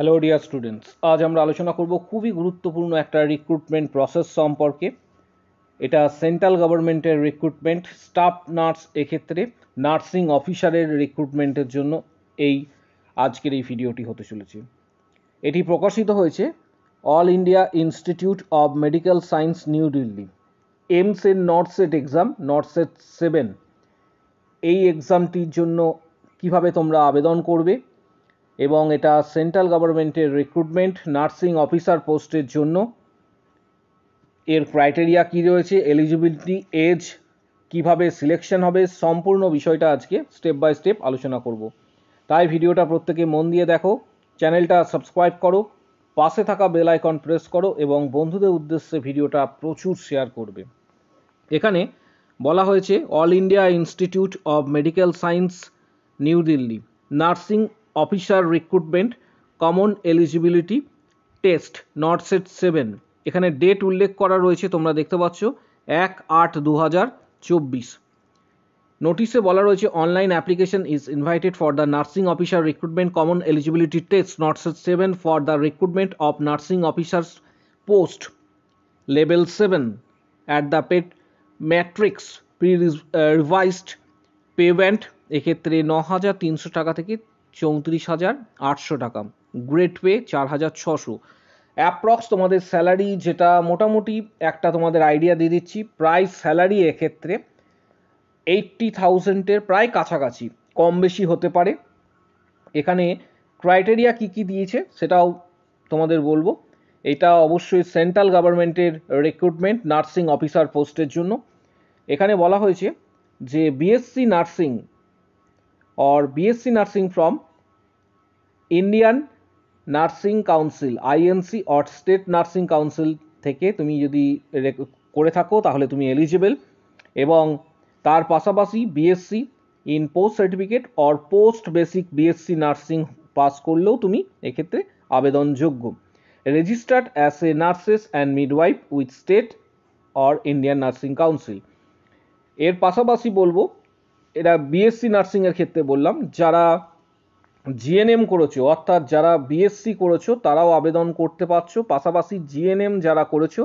Hello dear students আজ আমরা আলোচনা করব খুবই গুরুত্বপূর্ণ একটা রিক্রুটমেন্ট প্রসেস সম্পর্কে এটা সেন্ট্রাল গভর্নমেন্টের রিক্রুটমেন্ট স্টাফ নার্স এক্ষেত্রে নার্সিং অফিসারের রিক্রুটমেন্টের জন্য এই আজকের এই ভিডিওটি হতে চলেছে এটি প্রকাশিত হয়েছে all India institute of medical science new Delhi এমসের NORCET exam NORCET seven এই এক্সামটির জন্য কিভাবে তোমরা আবেদন করবে এবং এটা সেন্ট্রাল গভর্নমেন্টের রিক্রুটমেন্ট নার্সিং অফিসার পোস্টের জন্য এর ক্রাইটেরিয়া কি রয়েছে এলিজিবিলিটি এজ কিভাবে সিলেকশন হবে সম্পূর্ণ বিষয়টা আজকে স্টেপ বাই স্টেপ আলোচনা করব তাই ভিডিওটা প্রত্যেকে মন দিয়ে দেখো চ্যানেলটা সাবস্ক্রাইব করো পাশে থাকা বেল আইকন প্রেস করো এবং বন্ধুদের উদ্দেশ্যে ভিডিওটা প্রচুর শেয়ার করবে এখানে বলা হয়েছে all India institute of medical science new Delhi nursing officer recruitment common eligibility test NORCET seven এখানে ডেট উল্লেখ করা রয়েছে তোমরা দেখতে পাচ্ছ এক আট দু হাজার চব্বিশ নোটিশে বলা রয়েছে online application is invited for the nursing officer recruitment common eligibility test NORCET seven for the recruitment of nursing officers post level seven at the pay matrix pre revised payment এক্ষেত্রে ন হাজার তিনশো টাকা থেকে চৌত্রিশ হাজার আটশো টাকা গ্রেট পে চার হাজার ছশো অ্যাপ্রক্স তোমাদের স্যালারি যেটা মোটামুটি একটা তোমাদের আইডিয়া দিয়ে দিচ্ছি প্রায় স্যালারি এক্ষেত্রে এইট্টি থাউজেন্ডের প্রায় কাছাকাছি কম বেশি হতে পারে এখানে ক্রাইটেরিয়া কি কি দিয়েছে সেটাও তোমাদের বলবো এটা অবশ্যই সেন্ট্রাল গভর্নমেন্টের রিক্রুটমেন্ট নার্সিং অফিসার পোস্টের জন্য এখানে বলা হয়েছে যে BSc nursing or BSc nursing from Indian nursing council INC or state nursing council থেকে তুমি যদি করে থাকো তাহলে তুমি এলিজিবেল এবং তার পাশাপাশি BSc in post certificate or post basic BSc nursing pass করলেও তুমি এক্ষেত্রে আবেদনযোগ্য registered as a nurses and midwife with state or Indian nursing council এর পাশাপাশি বলবো এটা বিএসসি নার্সিংয়ের ক্ষেত্রে বললাম যারা জিএনএম করেছো অর্থাৎ যারা বিএসসি করেছো তারাও আবেদন করতে পারছো পাশাপাশি জিএনএম যারা করেছো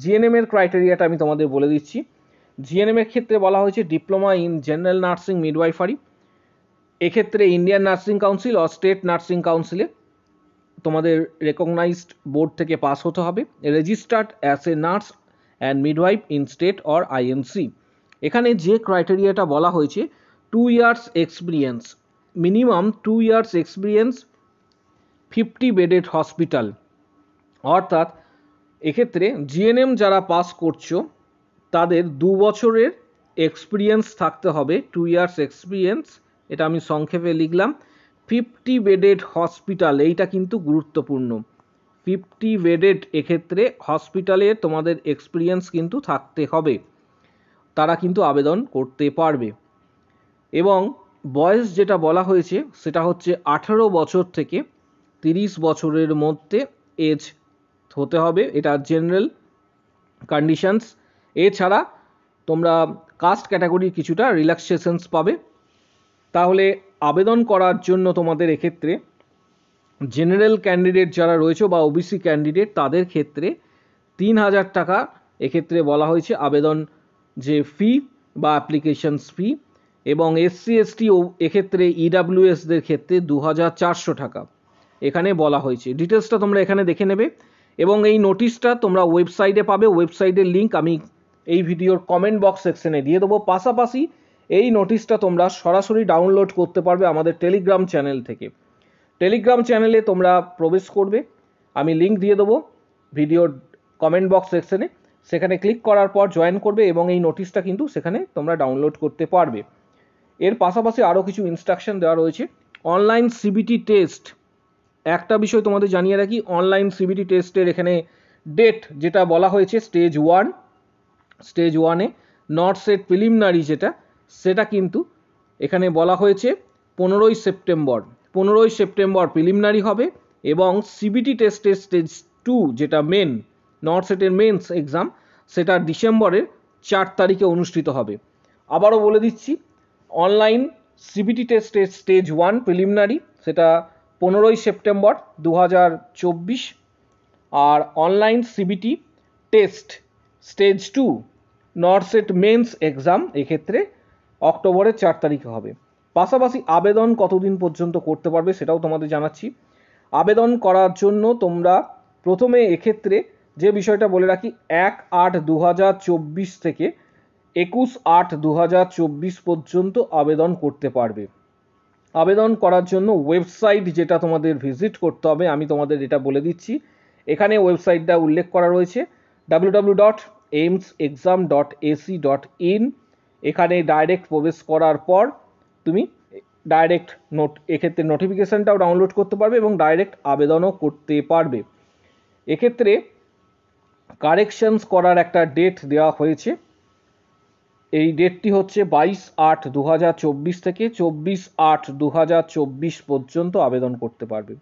জিএনএম এর ক্রাইটেরিয়াটা আমি তোমাদের বলে দিচ্ছি জিএনএম এর ক্ষেত্রে বলা হয়েছে diploma in general nursing midwifery এক্ষেত্রে Indian nursing council or state nursing কাউন্সিলে তোমাদের রেকগনাইজড বোর্ড থেকে পাস হতে হবে registered as a nurse and midwife in state or INC এখানে যে ক্রাইটেরিয়াটা বলা হয়েছে two years experience minimum two years experience fifty bedded hospital অর্থাৎ এক্ষেত্রে জিএনএম যারা পাস করছো তাদের দু বছরের এক্সপিরিয়েন্স থাকতে হবে টু ইয়ার্স এক্সপিরিয়েন্স এটা আমি সংক্ষেপে লিখলাম ফিফটি বেডেড হসপিটাল এইটা কিন্তু গুরুত্বপূর্ণ ফিফটি বেডেড এক্ষেত্রে হসপিটালে তোমাদের এক্সপিরিয়েন্স কিন্তু থাকতে হবে তারা কিন্তু আবেদন করতে পারবে এবং বয়স যেটা বলা হয়েছে সেটা হচ্ছে আঠারো বছর থেকে তিরিশ বছরের মধ্যে এজ হতে হবে এটা জেনারেল কন্ডিশনস এছাড়া তোমরা কাস্ট ক্যাটাগরি কিছুটা রিল্যাক্সেশনস পাবে তাহলে আবেদন করার জন্য তোমাদের এক্ষেত্রে জেনারেল ক্যান্ডিডেট যারা রয়েছে বা ওবিসি ক্যান্ডিডেট তাদের ক্ষেত্রে তিন হাজার টাকা এক্ষেত্রে বলা হয়েছে আবেদন যে ফি বা অ্যাপ্লিকেশনস ফি এবং এসসি এসটি এক্ষেত্রে ইডাব্লিউএসদের e ক্ষেত্রে দু টাকা এখানে বলা হয়েছে ডিটেলসটা তোমরা এখানে দেখে নেবে এবং এই নোটিশটা তোমরা ওয়েবসাইটে পাবে ওয়েবসাইটের লিঙ্ক আমি এই ভিডিওর কমেন্ট বক্স সেকশনে দিয়ে দেবো পাশাপাশি এই নোটিশটা তোমরা সরাসরি ডাউনলোড করতে পারবে আমাদের টেলিগ্রাম চ্যানেল থেকে টেলিগ্রাম চ্যানেলে তোমরা প্রবেশ করবে আমি লিঙ্ক দিয়ে দেবো ভিডিওর কমেন্ট বক্স সেকশনে সেখানে ক্লিক করার পর জয়েন করবে এবং এই নোটিশটা কিন্তু সেখানে তোমরা ডাউনলোড করতে পারবে এর পাশাপাশি আরও কিছু ইনস্ট্রাকশান দেওয়া রয়েছে অনলাইন সিবিটি টেস্ট একটা বিষয় তোমাদের জানিয়ে রাখি অনলাইন সিবিটি টেস্টের এখানে ডেট যেটা বলা হয়েছে স্টেজ ওয়ান স্টেজ ওয়ানে নর্থ সেট প্রিলিমিনারি যেটা সেটা কিন্তু এখানে বলা হয়েছে পনেরোই সেপ্টেম্বর পনেরোই সেপ্টেম্বর প্রিলিমিনারি হবে এবং সিবিটি টেস্টের স্টেজ টু যেটা মেন নর্থ সেটের মেন্স এক্সাম সেটা ডিসেম্বরের চার তারিখে অনুষ্ঠিত হবে আবারও বলে দিচ্ছি অনলাইন সিবিটি টেস্টের স্টেজ ওয়ান প্রিলিমিনারি সেটা পনেরোই সেপ্টেম্বর দু আর online CBT test stage two NORCET mains exam এক্ষেত্রে অক্টোবরের চার তারিখে হবে পাশাপাশি আবেদন কতদিন পর্যন্ত করতে পারবে সেটাও তোমাদের জানাচ্ছি আবেদন করার জন্য তোমরা প্রথমে এক্ষেত্রে যে বিষয়টা বলে রাখি এক আট দু থেকে একুশ আট দু হাজার চব্বিশ পর্যন্ত আবেদন করতে পারবে আবেদন করার জন্য ওয়েবসাইট যেটা তোমাদের ভিজিট করতে হবে আমি তোমাদের এটা বলে দিচ্ছি এখানে ওয়েবসাইটটা উল্লেখ করা রয়েছে W W dot AIIMS exam dot AC dot in এখানে ডাইরেক্ট প্রবেশ করার পর তুমি ডাইরেক্ট নোট এক্ষেত্রে নোটিফিকেশানটাও ডাউনলোড করতে পারবে এবং ডাইরেক্ট আবেদনও করতে পারবে এক্ষেত্রে কারেকশানস করার একটা ডেট দেওয়া হয়েছে এই ডেটটি হচ্ছে বাইশ আট দু থেকে চব্বিশ আট দু পর্যন্ত আবেদন করতে পারবে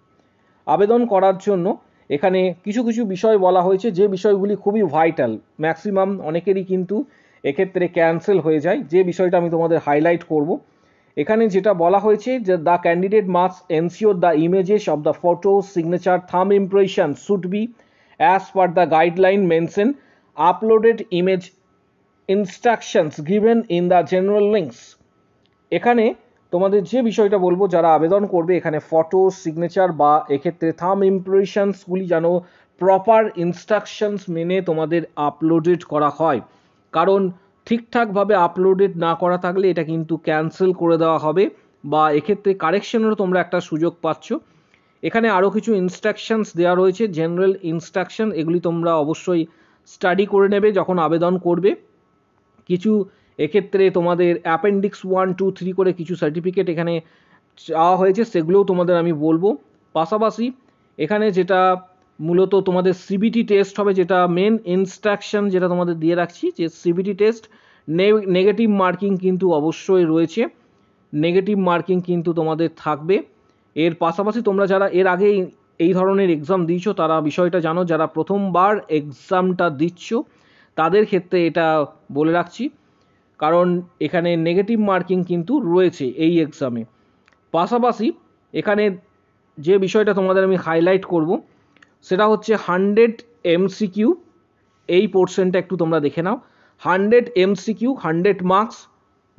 আবেদন করার জন্য এখানে কিছু কিছু বিষয় বলা হয়েছে যে বিষয়গুলি খুবই ভাইটাল ম্যাক্সিমাম অনেকেরই কিন্তু এক্ষেত্রে ক্যান্সেল হয়ে যায় যে বিষয়টা আমি তোমাদের হাইলাইট করব এখানে যেটা বলা হয়েছে যে the candidate must ensure the images of the photo signature thumb impression should be as per the guideline mention uploaded image instructions given in the general links এখানে তোমাদের যে বিষয়টা বলবো যারা আবেদন করবে এখানে ফটো সিগনেচার বা এক্ষেত্রে থাম ইমপ্রেশনসগুলি যেন প্রপার ইনস্ট্রাকশনস মেনে তোমাদের আপলোডেড করা হয় কারণ ঠিকঠাকভাবে আপলোডেড না করা থাকলে এটা কিন্তু ক্যান্সেল করে দেওয়া হবে বা এক্ষেত্রে কারেকশনেরও তোমরা একটা সুযোগ পাচ্ছ এখানে আরও কিছু ইনস্ট্রাকশনস দেওয়া রয়েছে জেনারেল ইনস্ট্রাকশন এগুলি তোমরা অবশ্যই স্টাডি করে নেবে যখন আবেদন করবে কিছু এক্ষেত্রে তোমাদের অ্যাপেন্ডিক্স ওয়ান টু থ্রি করে কিছু সার্টিফিকেট এখানে চাওয়া হয়েছে সেগুলোও তোমাদের আমি বলবো পাশাপাশি এখানে যেটা মূলত তোমাদের সিবিটি টেস্ট হবে যেটা মেন ইনস্ট্রাকশন যেটা তোমাদের দিয়ে রাখছি যে সিবিটি টেস্ট নেগেটিভ মার্কিং কিন্তু অবশ্যই রয়েছে নেগেটিভ মার্কিং কিন্তু তোমাদের থাকবে এর পাশাপাশি তোমরা যারা এর আগে এই ধরনের এক্সাম দিয়েছো তারা বিষয়টা জানো যারা প্রথমবার এক্সামটা দিচ্ছ তাদের ক্ষেত্রে এটা বলে রাখছি কারণ এখানে নেগেটিভ মার্কিং কিন্তু রয়েছে এই এক্সামে পাশাপাশি এখানে যে বিষয়টা তোমাদের আমি হাইলাইট করব সেটা হচ্ছে হান্ড্রেড এমসিকিউ এই পোর্শনটা একটু তোমরা দেখে নাও hundred MCQ hundred marks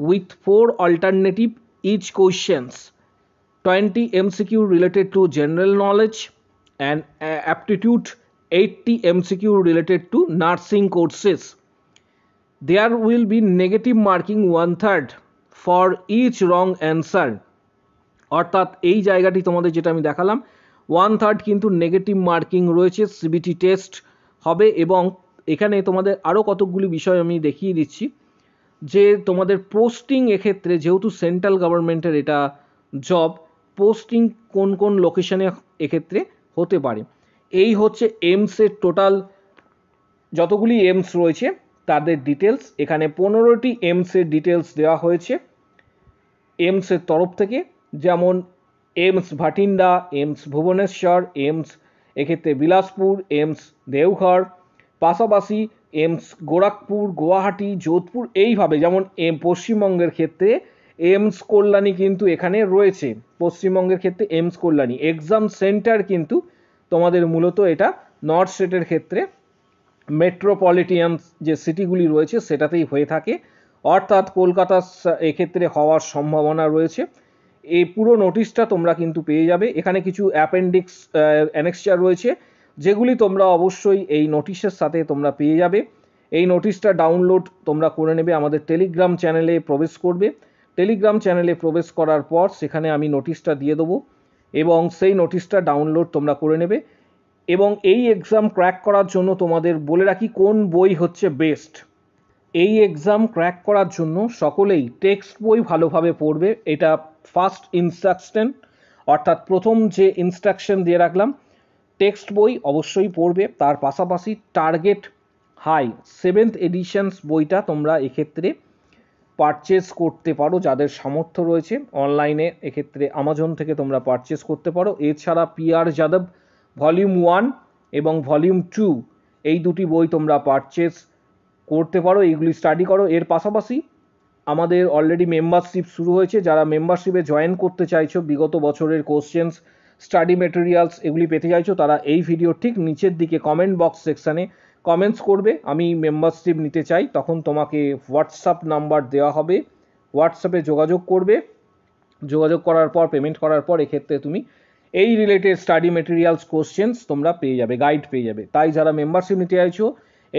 with four alternative each questions twenty MCQ related to general knowledge and aptitude 80 MCQ related to nursing courses. There will be negative marking one third for each wrong answer. অর্থাৎ এই জায়গাটি তোমাদের যেটা আমি দেখালাম one third কিন্তু negative marking রয়েছে CBT test হবে এবং এখানে তোমাদের আরও কতকগুলি বিষয় আমি দেখিয়ে দিচ্ছি যে তোমাদের পোস্টিং এক্ষেত্রে যেহেতু সেন্ট্রাল গভর্নমেন্টের এটা জব পোস্টিং কোন কোন লোকেশানে এক্ষেত্রে হতে পারে এই হচ্ছে এমসের টোটাল যতগুলি এমস রয়েছে তাদের ডিটেলস এখানে পনেরোটি এমসের ডিটেলস দেওয়া হয়েছে এমসের তরফ থেকে যেমন এমস ভাটিন্ডা এমস ভুবনেশ্বর এমস এক্ষেত্রে বিলাসপুর এমস দেওঘর পাশাপাশি এমস গোরাখপুর গুয়াহাটি যোধপুর এইভাবে যেমন এম পশ্চিমবঙ্গের ক্ষেত্রে এমস কল্যাণী কিন্তু এখানে রয়েছে পশ্চিমবঙ্গের ক্ষেত্রে এমস কল্যাণী এক্সাম সেন্টার কিন্তু তোমাদের মূলত এটা নর্থ স্টেটের ক্ষেত্রে মেট্রোপলিটিয়ান যে সিটিগুলি রয়েছে সেটাতেই হয়ে থাকে অর্থাৎ কলকাতা এক্ষেত্রে হওয়ার সম্ভাবনা রয়েছে এই পুরো নোটিশটা তোমরা কিন্তু পেয়ে যাবে এখানে কিছু অ্যাপেন্ডিক্স অ্যানেক্সচার রয়েছে যেগুলি তোমরা অবশ্যই এই নোটিশের সাথে তোমরা পেয়ে যাবে এই নোটিশটা ডাউনলোড তোমরা করে নেবে আমাদের টেলিগ্রাম চ্যানেলে প্রবেশ করবে টেলিগ্রাম চ্যানেলে প্রবেশ করার পর সেখানে আমি নোটিশটা দিয়ে দেবো এবং সেই নোটিশটা ডাউনলোড তোমরা করে নেবে এবং এই এক্সাম ক্র্যাক করার জন্য তোমাদের বলে রাখি কোন বই হচ্ছে বেস্ট এই এক্সাম ক্র্যাক করার জন্য সকলেই টেক্সট বই ভালোভাবে পড়বে এটা ফার্স্ট ইনস্ট্রাকশন অর্থাৎ প্রথম যে ইনস্ট্রাকশন দিয়ে রাখলাম টেক্সট বই অবশ্যই পড়বে তার পাশাপাশি টার্গেট হাই সেভেন্থ এডিশনস বইটা তোমরা এক্ষেত্রে পারচেস করতে পারো যাদের সামর্থ্য রয়েছে অনলাইনে এক্ষেত্রে আমাজন থেকে তোমরা পারচেস করতে পারো এছাড়া P R Yadav volume one এবং ভলিউম টু এই দুটি বই তোমরা পারচেস করতে পারো এইগুলি স্টাডি করো এর পাশাপাশি আমাদের অলরেডি মেম্বারশিপ শুরু হয়েছে যারা মেম্বারশিপে জয়েন করতে চাইছো বিগত বছরের কোশ্চেন্স স্টাডি মেটেরিয়ালস এগুলি পেতে চাইছো তারা এই ভিডিও ঠিক নিচের দিকে কমেন্ট বক্স সেকশানে কমেন্টস করবে আমি মেম্বারশিপ নিতে চাই তখন তোমাকে হোয়াটসঅ্যাপ নাম্বার দেওয়া হবে হোয়াটসঅ্যাপে যোগাযোগ করবে যোগাযোগ করার পর পেমেন্ট করার পর এক্ষেত্রে তুমি এই রিলেটেড স্টাডি মেটেরিয়ালস কোশ্চেন্স তোমরা পেয়ে যাবে গাইড পেয়ে যাবে তাই যারা মেম্বারশিপ নিতে চাইছো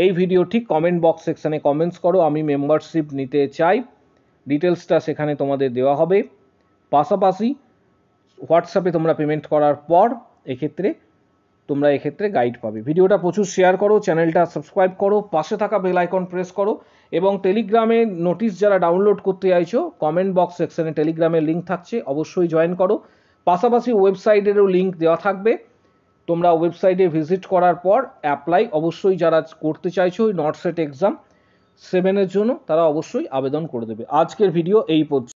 এই ভিডিও ঠিক কমেন্ট বক্স সেকশানে কমেন্টস করো আমি মেম্বারশিপ নিতে চাই ডিটেলসটা সেখানে তোমাদের দেওয়া হবে পাশাপাশি হোয়াটসঅ্যাপে তোমরা পেমেন্ট করার পর এক্ষেত্রে তোমরা এক্ষেত্রে গাইড পাবে ভিডিওটা প্রচুর শেয়ার করো চ্যানেলটা সাবস্ক্রাইব করো পাশে থাকা বেল আইকন প্রেস করো এবং টেলিগ্রামে নোটিশ যারা ডাউনলোড করতে চাইছো কমেন্ট বক্স সেকশনে টেলিগ্রামের লিঙ্ক থাকছে অবশ্যই জয়েন করো পাশাপাশি ওয়েবসাইটেরও লিঙ্ক দেওয়া থাকবে তোমরা ওয়েবসাইটে ভিজিট করার পর অ্যাপ্লাই অবশ্যই যারা করতে চাইছো নট সেট এক্সাম সেভেনের জন্য তারা অবশ্যই আবেদন করে দেবে আজকের ভিডিও এই পর্যন্ত